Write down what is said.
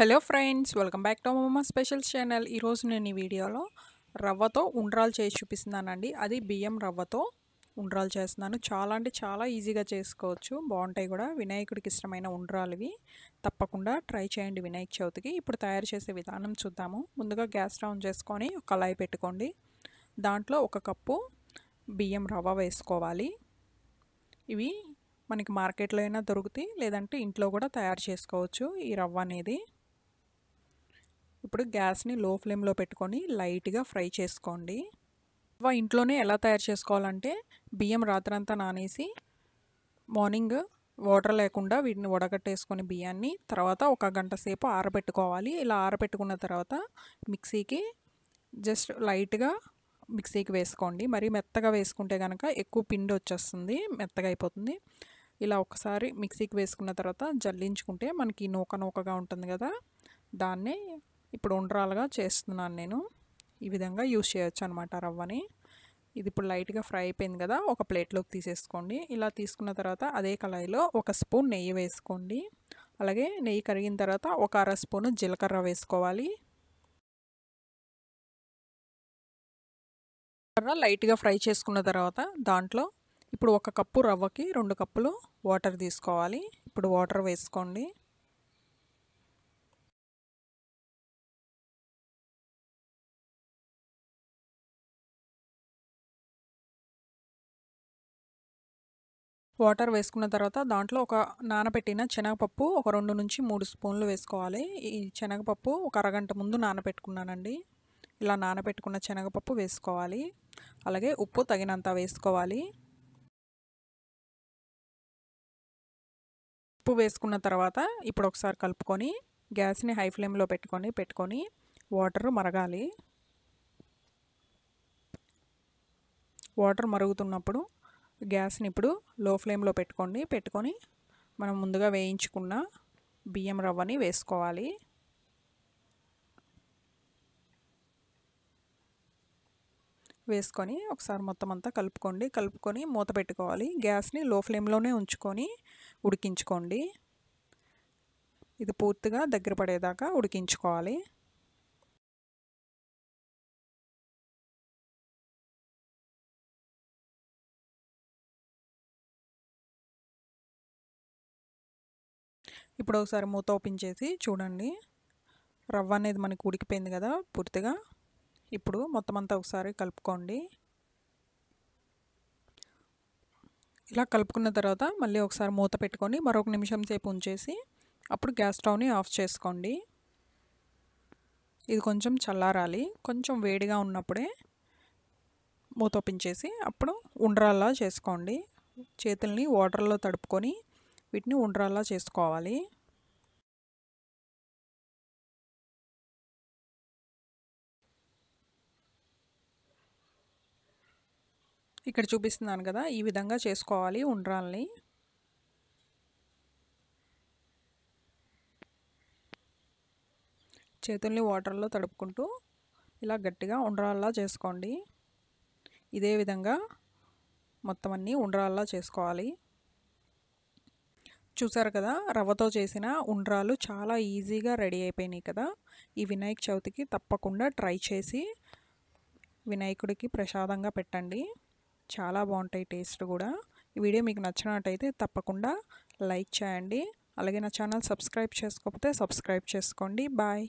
hello friends welcome back to మమ్మ special channel ఈరోజు నేను ఈ వీడియోలో రవ్వతో ఉండ్రాలు చేసి చూపిస్తున్నానండి అది బియ్యం రవ్వతో ఉండ్రాలు చేస్తున్నాను చాలా అంటే చాలా ఈజీగా చేసుకోవచ్చు బాగుంటాయి కూడా వినాయకుడికి ఇష్టమైన ఉండ్రాలు ఇవి తప్పకుండా ట్రై చేయండి వినాయక చవితికి ఇప్పుడు తయారు చేసే విధానం చూద్దాము ముందుగా గ్యాస్ డౌన్ చేసుకొని ఒక కళాయి పెట్టుకోండి దాంట్లో ఒక కప్పు బియ్యం రవ్వ వేసుకోవాలి ఇవి మనకి మార్కెట్లో అయినా దొరుకుతాయి లేదంటే ఇంట్లో కూడా తయారు చేసుకోవచ్చు ఈ రవ్వ అనేది ఇప్పుడు గ్యాస్ని లో ఫ్లేమ్లో పెట్టుకొని లైట్గా ఫ్రై చేసుకోండి వా ఇంట్లోనే ఎలా తయారు చేసుకోవాలంటే బియ్యం రాత్రంతా నానేసి మార్నింగ్ వాటర్ లేకుండా వీటిని వడగట్టేసుకొని బియ్యాన్ని తర్వాత ఒక గంట సేపు ఆరబెట్టుకోవాలి ఇలా ఆరబెట్టుకున్న తర్వాత మిక్సీకి జస్ట్ లైట్గా మిక్సీకి వేసుకోండి మరి మెత్తగా వేసుకుంటే కనుక ఎక్కువ పిండి వచ్చేస్తుంది మెత్తగా అయిపోతుంది ఇలా ఒకసారి మిక్సీకి వేసుకున్న తర్వాత జల్లించుకుంటే మనకి నూక నూకగా ఉంటుంది కదా దాన్నే ఇప్పుడు ఉండరాలుగా చేస్తున్నాను నేను ఈ విధంగా యూజ్ చేయొచ్చు అనమాట రవ్వని ఇది ఇప్పుడు లైట్గా ఫ్రై అయిపోయింది కదా ఒక ప్లేట్లోకి తీసేసుకోండి ఇలా తీసుకున్న తర్వాత అదే కళాయిలో ఒక స్పూన్ నెయ్యి వేసుకోండి అలాగే నెయ్యి కరిగిన తర్వాత ఒక అర స్పూను జీలకర్ర వేసుకోవాలి కర్ర లైట్గా ఫ్రై చేసుకున్న తర్వాత దాంట్లో ఇప్పుడు ఒక కప్పు రవ్వకి రెండు కప్పులు వాటర్ తీసుకోవాలి ఇప్పుడు వాటర్ వేసుకోండి వాటర్ వేసుకున్న తర్వాత దాంట్లో ఒక నానబెట్టిన శనగపప్పు ఒక రెండు నుంచి మూడు స్పూన్లు వేసుకోవాలి ఈ శనగపప్పు ఒక అరగంట ముందు నానపెట్టుకున్నానండి ఇలా నానబెట్టుకున్న శనగపప్పు వేసుకోవాలి అలాగే ఉప్పు తగినంత వేసుకోవాలి ఉప్పు వేసుకున్న తర్వాత ఇప్పుడు ఒకసారి కలుపుకొని గ్యాస్ని హై ఫ్లేమ్లో పెట్టుకొని పెట్టుకొని వాటర్ మరగాలి వాటర్ మరుగుతున్నప్పుడు గ్యాస్ని ఇప్పుడు లో ఫ్లేమ్లో పెట్టుకోండి పెట్టుకొని మనం ముందుగా వేయించుకున్న బియ్యం రవ్వని వేసుకోవాలి వేసుకొని ఒకసారి మొత్తం అంతా కలుపుకోండి కలుపుకొని మూత పెట్టుకోవాలి గ్యాస్ని లో ఫ్లేమ్లోనే ఉంచుకొని ఉడికించుకోండి ఇది పూర్తిగా దగ్గర పడేదాకా ఉడికించుకోవాలి ఇప్పుడు ఒకసారి మూత ఓపెన్ చేసి చూడండి రవ్వ అనేది మనకి ఉడికిపోయింది కదా పూర్తిగా ఇప్పుడు మొత్తం అంతా ఒకసారి కలుపుకోండి ఇలా కలుపుకున్న తర్వాత మళ్ళీ ఒకసారి మూత పెట్టుకొని మరొక నిమిషం సేపు ఉంచేసి అప్పుడు గ్యాస్ స్టవ్ని ఆఫ్ చేసుకోండి ఇది కొంచెం చల్లారాలి కొంచెం వేడిగా ఉన్నప్పుడే మూత ఓపెన్ చేసి అప్పుడు ఉండరాల్లా చేసుకోండి చేతుల్ని వాటర్లో తడుపుకొని వీటిని ఉండ్రాల్లా చేసుకోవాలి ఇక్కడ చూపిస్తున్నాను కదా ఈ విధంగా చేసుకోవాలి ఉండ్రాల్ని చేతుల్ని వాటర్లో తడుపుకుంటూ ఇలా గట్టిగా ఉండ్రాల్లా చేసుకోండి ఇదే విధంగా మొత్తం అన్నీ ఉండ్రాల్లా చేసుకోవాలి చూసారు కదా రవ్వతో చేసిన ఉండ్రాలు చాలా ఈజీగా రెడీ అయిపోయినాయి కదా ఈ వినాయక చవితికి తప్పకుండా ట్రై చేసి వినాయకుడికి ప్రసాదంగా పెట్టండి చాలా బాగుంటాయి టేస్ట్ కూడా ఈ వీడియో మీకు నచ్చినట్టయితే తప్పకుండా లైక్ చేయండి అలాగే నా ఛానల్ సబ్స్క్రైబ్ చేసుకోకపోతే సబ్స్క్రైబ్ చేసుకోండి బాయ్